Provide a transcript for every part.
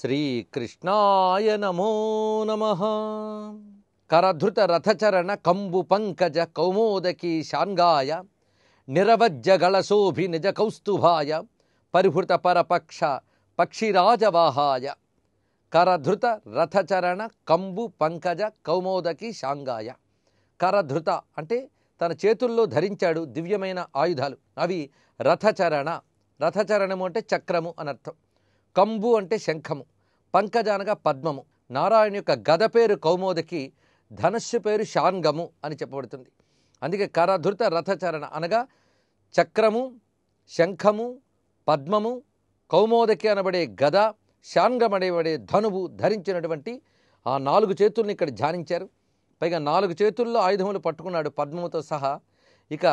శ్రీకృష్ణాయ నమో నమ కరధృత రథచరణ కంబు పంకజ కౌమోదకీ శాంగాయ నిరవజ్జగళశోభి నిజ కౌస్తుభాయ పరిహృత పరపక్ష పక్షిరాజవాహాయ కరధృత రథచరణ కంబు పంకజ కౌమోదకి శాంగాయ కరధృత అంటే తన చేతుల్లో ధరించాడు దివ్యమైన ఆయుధాలు అవి రథచరణ రథచరణము అంటే చక్రము అనర్థం కంబు అంటే శంఖము పంకజానగా పద్మము నారాయణ యొక్క గద పేరు కౌమోదకి ధనస్సు పేరు శాంగము అని చెప్పబడుతుంది అందుకే కరధృత రథచరణ అనగా చక్రము శంఖము పద్మము కౌమోదకి అనబడే గద శాన్గమనేబడే ధనువు ధరించినటువంటి ఆ నాలుగు చేతుల్ని ఇక్కడ ధ్యానించారు పైగా నాలుగు చేతుల్లో ఆయుధములు పట్టుకున్నాడు పద్మముతో సహా ఇక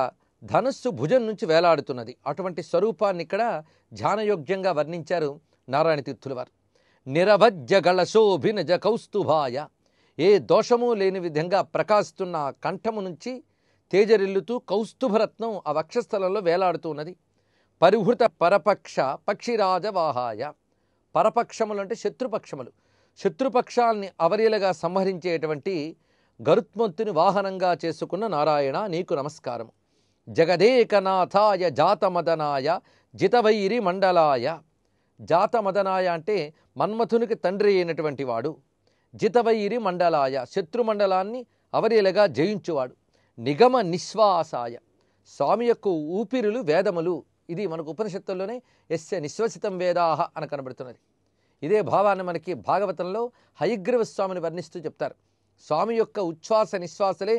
ధనస్సు భుజం నుంచి వేలాడుతున్నది అటువంటి స్వరూపాన్ని ఇక్కడ ధ్యానయోగ్యంగా వర్ణించారు నారాయణ తీర్థుల వారు నిరభజ్య గళశోభినజ కౌస్తుభాయ ఏ దోషము లేని విధంగా ప్రకాశిస్తున్న కంఠము నుంచి తేజరిల్లుతూ కౌస్తుభరత్నం ఆ వక్షస్థలంలో వేలాడుతూ ఉన్నది పరిహృత పరపక్ష పక్షిరాజవాహాయ పరపక్షములు అంటే శత్రుపక్షములు శత్రుపక్షాల్ని అవరీలగా సంహరించేటువంటి గరుత్మంతుని వాహనంగా చేసుకున్న నారాయణ నీకు నమస్కారం జగదేకనాథాయ జాతమదనాయ జితవైరి మండలాయ జాతమదనాయ అంటే మన్మథునికి తండ్రి అయినటువంటి వాడు జితవైరి మండలాయ శత్రుమండలాన్ని అవరేలగా జయించువాడు నిగమ నిశ్వాసాయ స్వామి యొక్క ఊపిరులు వేదములు ఇది మనకు ఉపనిషత్తుల్లోనే ఎస్య నిశ్వసితం వేదాహ అని కనబడుతున్నది ఇదే భావాన్ని మనకి భాగవతంలో హయగ్రీవ స్వామిని వర్ణిస్తూ చెప్తారు స్వామి యొక్క ఉచ్ఛ్వాస నిశ్వాసలే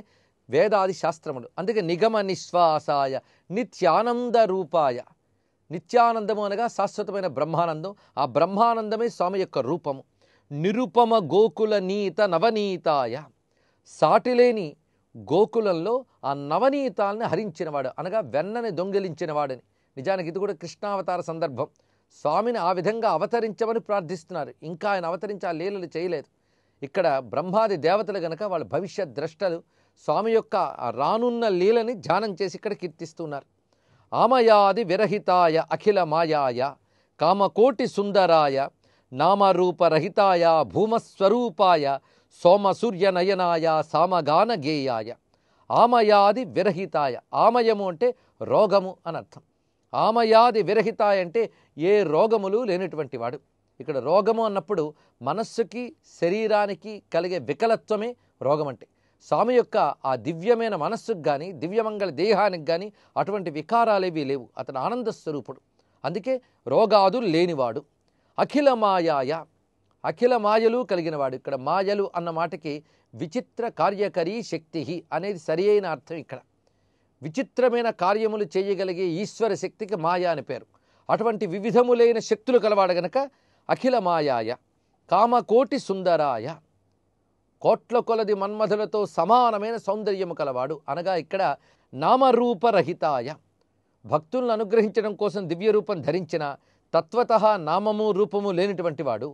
వేదాది శాస్త్రములు అందుకే నిగమ నిశ్వాసాయ నిత్యానంద రూపాయ నిత్యానందము అనగా శాశ్వతమైన బ్రహ్మానందం ఆ బ్రహ్మానందమే స్వామి యొక్క రూపము నిరుపమ గోకుల నీత నవనీతాయ సాటిలేని గోకులంలో ఆ నవనీతాలని హరించినవాడు అనగా వెన్నని దొంగిలించినవాడని నిజానికి ఇది కూడా కృష్ణావతార సందర్భం స్వామిని ఆ విధంగా అవతరించమని ప్రార్థిస్తున్నారు ఇంకా ఆయన అవతరించి ఆ లీలలు చేయలేదు ఇక్కడ బ్రహ్మాది దేవతలు గనక వాళ్ళ భవిష్యత్ ద్రష్టలు స్వామి యొక్క రానున్న లీలని ధ్యానం చేసి ఇక్కడ కీర్తిస్తున్నారు ఆమయాది విరహితాయ అఖిల మాయాయ కామకోటి సుందరాయ నామరూపరహితాయ భూమస్వరూపాయ సోమసూర్యనయనాయ సామగాన గేయాయ ఆమయాది విరహితాయ ఆమయము అంటే రోగము అనర్థం ఆమయాది విరహితాయ అంటే ఏ రోగములు లేనటువంటి వాడు ఇక్కడ రోగము అన్నప్పుడు మనస్సుకి శరీరానికి కలిగే వికలత్వమే రోగం అంటే స్వామి యొక్క ఆ దివ్యమైన మనస్సుకు కానీ దివ్యమంగళ దేహానికి కానీ అటువంటి వికారాలేవి లేవు అతను ఆనంద స్వరూపుడు అందుకే రోగాదు లేనివాడు అఖిల మాయాయ అఖిల మాయలు కలిగినవాడు ఇక్కడ మాయలు అన్న మాటకి విచిత్ర కార్యకరీ శక్తి అనేది సరి అయిన అర్థం ఇక్కడ విచిత్రమైన కార్యములు చేయగలిగే ఈశ్వర శక్తికి మాయ అని పేరు అటువంటి వివిధములైన శక్తులు కలవాడు గనక అఖిలమాయాయ కామకోటి సుందరాయ కోట్ల కొలది మన్మధులతో సమానమైన సౌందర్యము కలవాడు అనగా ఇక్కడ నామరూపరహితాయ భక్తులను అనుగ్రహించడం కోసం దివ్యరూపం ధరించిన తత్వత నామము రూపము లేనిటువంటి వాడు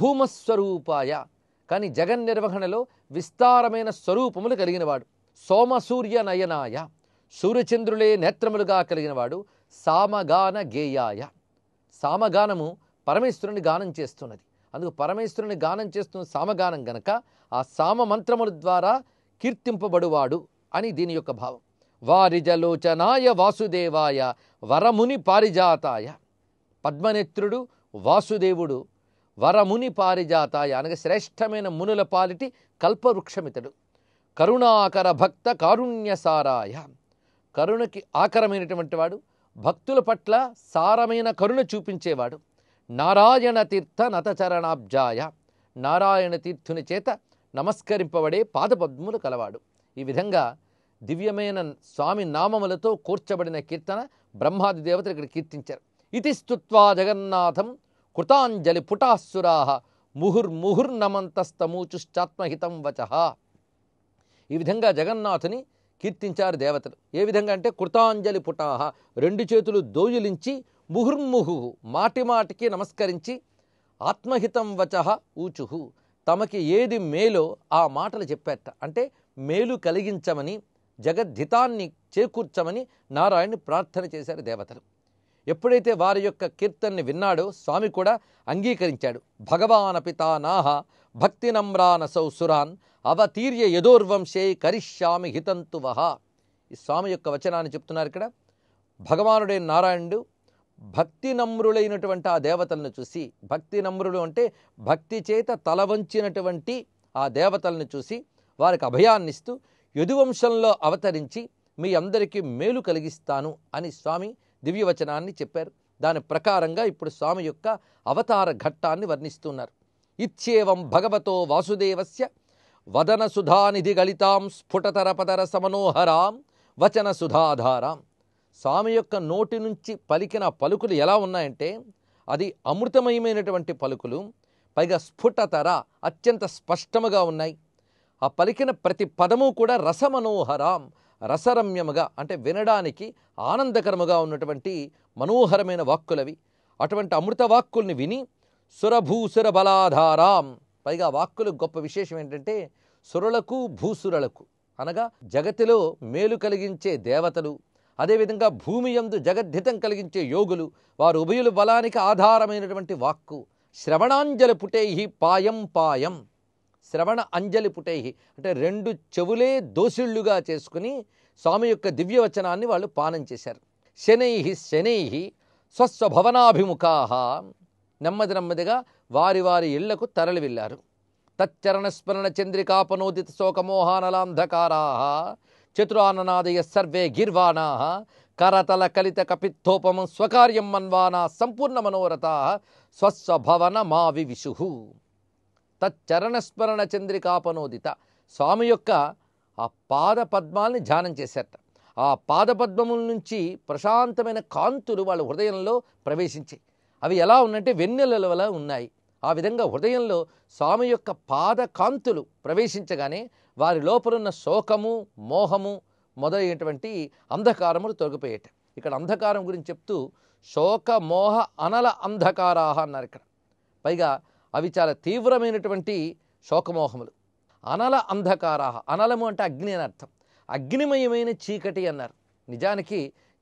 భూమస్వరూపాయ కానీ జగన్ నిర్వహణలో విస్తారమైన స్వరూపములు కలిగినవాడు సోమసూర్య నయనాయ సూర్యచంద్రులే నేత్రములుగా కలిగినవాడు సామగాన గేయాయ సామగానము పరమేశ్వరుని గానం చేస్తున్నది అందుకు పరమేశ్వరుని గానం చేస్తున్న సామగానం గనక ఆ సామ మంత్రముల ద్వారా కీర్తింపబడువాడు అని దీని యొక్క భావం వారిజలోచనాయ వాసుదేవాయ వరముని పారిజాతాయ పద్మనేత్రుడు వాసుదేవుడు వరముని పారిజాతాయ అనగా శ్రేష్టమైన మునుల పాలిటి కల్పవృక్షమితడు కరుణాకర భక్త కారుణ్యసారాయ కరుణకి ఆకరమైనటువంటి వాడు భక్తుల పట్ల సారమైన కరుణ చూపించేవాడు నారాయణ తీర్థ నతచరణాబ్జాయ నారాయణ తీర్థుని చేత నమస్కరింపబడే పాదపద్ములు కలవాడు ఈ విధంగా దివ్యమైన స్వామి నామములతో కూర్చబడిన కీర్తన బ్రహ్మాది దేవతలు ఇక్కడ కీర్తించారు ఇది స్తుత్వా జగన్నాథం కృతాంజలి పుటాసురాహ ముహుర్ముహుర్నమంతస్తమూచుశ్చాత్మహితం వచ ఈ విధంగా జగన్నాథుని కీర్తించారు దేవతలు ఏ విధంగా అంటే కృతాంజలి పుటాహ రెండు చేతులు దోయులించి ముహుర్ముహు మాటి మాటికి నమస్కరించి ఆత్మహితం వచ ఊచుహు తమకి ఏది మేలో ఆ మాటలు చెప్పేట అంటే మేలు కలిగించమని జగద్ధితాన్ని చేకూర్చమని నారాయణుని ప్రార్థన చేశారు దేవతలు ఎప్పుడైతే వారి యొక్క కీర్తన్ని విన్నాడో స్వామి కూడా అంగీకరించాడు భగవాన పితానాహ భక్తి నమ్రాన సౌసురాన్ అవతీర్య యదోర్వంశే కరిష్యామి హితంతువహ ఈ స్వామి యొక్క వచనాన్ని చెప్తున్నారు ఇక్కడ భగవానుడే నారాయణుడు భక్తి నమ్రులైనటువంటి ఆ దేవతలను చూసి భక్తి నమ్రులు అంటే భక్తి చేత తలవంచినటువంటి ఆ దేవతలను చూసి వారికి అభయాన్నిస్తూ యదువంశంలో అవతరించి మీ అందరికీ మేలు కలిగిస్తాను అని స్వామి దివ్యవచనాన్ని చెప్పారు దాని ప్రకారంగా ఇప్పుడు స్వామి యొక్క అవతార ఘట్టాన్ని వర్ణిస్తున్నారు ఇచ్చేవం భగవతో వాసుదేవస్య వదన సుధానిధి గళితాం స్ఫుటతర పదర సమనోహరాం వచన సుధాధారాం స్వామి యొక్క నోటి నుంచి పలికిన పలుకులు ఎలా ఉన్నాయంటే అది అమృతమయమైనటువంటి పలుకులు పైగా స్ఫుటతర అత్యంత స్పష్టముగా ఉన్నాయి ఆ పలికిన ప్రతి పదము కూడా రసమనోహరం రసరమ్యముగా అంటే వినడానికి ఆనందకరముగా ఉన్నటువంటి మనోహరమైన వాక్కులవి అటువంటి అమృత వాక్కుల్ని విని సురభూసుర బలాధారాం పైగా వాక్కులు గొప్ప విశేషం ఏంటంటే సురలకు భూసురలకు అనగా జగతిలో మేలు కలిగించే దేవతలు అదేవిధంగా భూమి ఎందు జగద్ధితం కలిగించే యోగులు వారు ఉభయుల బలానికి ఆధారమైనటువంటి వాక్కు శ్రవణాంజలి పుటేహి పాయం పాయం శ్రవణ అంజలి పుటేహి అంటే రెండు చెవులే దోసిళ్ళుగా చేసుకుని స్వామి యొక్క దివ్యవచనాన్ని వాళ్ళు పానం చేశారు శనై శనై స్వస్వభవనాభిముఖా నెమ్మది నెమ్మదిగా వారి వారి ఇళ్లకు తరలి వెళ్ళారు తచ్చరణస్మరణ చంద్రికాపనోదిత శోకమోహానలాంధకారా చతురాననాదయ సర్వే గిర్వాణా కరతల కలిత కపిత్థోపమం స్వకార్యం మన్వానా సంపూర్ణ మనోరథ స్వస్వభవన మా వివిషు తచ్చరణస్మరణ చంద్రికాపనోదిత స్వామి యొక్క ఆ పాద పద్మాల్ని ధ్యానం చేశారట ఆ పాద పద్మముల నుంచి ప్రశాంతమైన కాంతులు వాళ్ళ హృదయంలో ప్రవేశించాయి అవి ఎలా ఉన్నంటే వెన్నెల ఉన్నాయి ఆ విధంగా హృదయంలో స్వామి యొక్క పాద కాంతులు ప్రవేశించగానే వారి లోపలున్న శోకము మోహము మొదలైనటువంటి అంధకారములు తొలగిపోయేట ఇక్కడ అంధకారం గురించి చెప్తూ శోక మోహ అనల అంధకారాహ అన్నారు ఇక్కడ పైగా అవి చాలా తీవ్రమైనటువంటి శోకమోహములు అనల అంధకారాహ అనలము అంటే అగ్ని అని అర్థం అగ్నిమయమైన చీకటి అన్నారు నిజానికి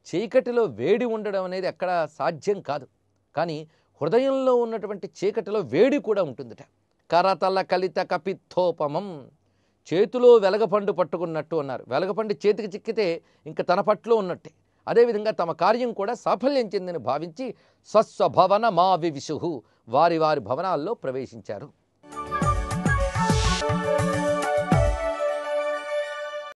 చీకటిలో వేడి ఉండడం అనేది ఎక్కడ సాధ్యం కాదు కానీ హృదయంలో ఉన్నటువంటి చీకటిలో వేడి కూడా ఉంటుందిట కరతల కలిత కపిత్తోపమం చేతిలో వెలగపండు పట్టుకున్నట్టు అన్నారు వెలగపండు చేతికి చిక్కితే ఇంకా తన పట్లో ఉన్నట్టే అదేవిధంగా తమ కార్యం కూడా సాఫల్యం చెందని భావించి స్వస్వభవన మా వివిషుహు వారి వారి భవనాల్లో ప్రవేశించారు